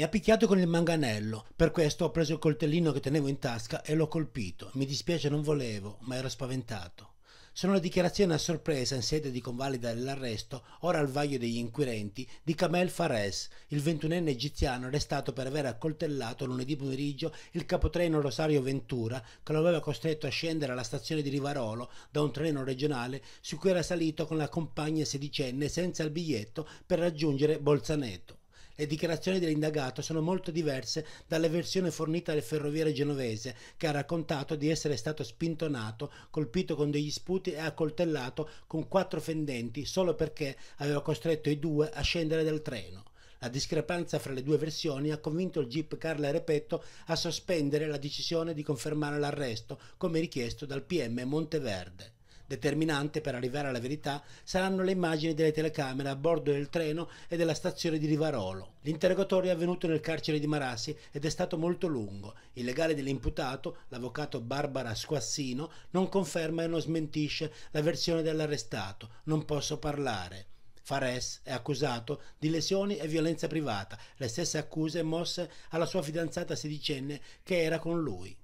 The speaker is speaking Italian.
Mi ha picchiato con il manganello, per questo ho preso il coltellino che tenevo in tasca e l'ho colpito. Mi dispiace non volevo, ma ero spaventato. Sono le dichiarazioni a sorpresa in sede di convalida dell'arresto, ora al vaglio degli inquirenti, di Kamel Fares, il ventunenne egiziano arrestato per aver accoltellato lunedì pomeriggio il capotreno Rosario Ventura, che lo aveva costretto a scendere alla stazione di Rivarolo da un treno regionale su cui era salito con la compagna sedicenne senza il biglietto per raggiungere Bolzaneto e dichiarazioni dell'indagato sono molto diverse dalla versione fornita dal ferroviere genovese, che ha raccontato di essere stato spintonato, colpito con degli sputi e accoltellato con quattro fendenti solo perché aveva costretto i due a scendere dal treno. La discrepanza fra le due versioni ha convinto il GIP Carla Repetto a sospendere la decisione di confermare l'arresto, come richiesto dal PM Monteverde. Determinante per arrivare alla verità saranno le immagini delle telecamere a bordo del treno e della stazione di Rivarolo. L'interrogatorio è avvenuto nel carcere di Marassi ed è stato molto lungo. Il legale dell'imputato, l'avvocato Barbara Squassino, non conferma e non smentisce la versione dell'arrestato. Non posso parlare. Fares è accusato di lesioni e violenza privata, le stesse accuse mosse alla sua fidanzata sedicenne che era con lui.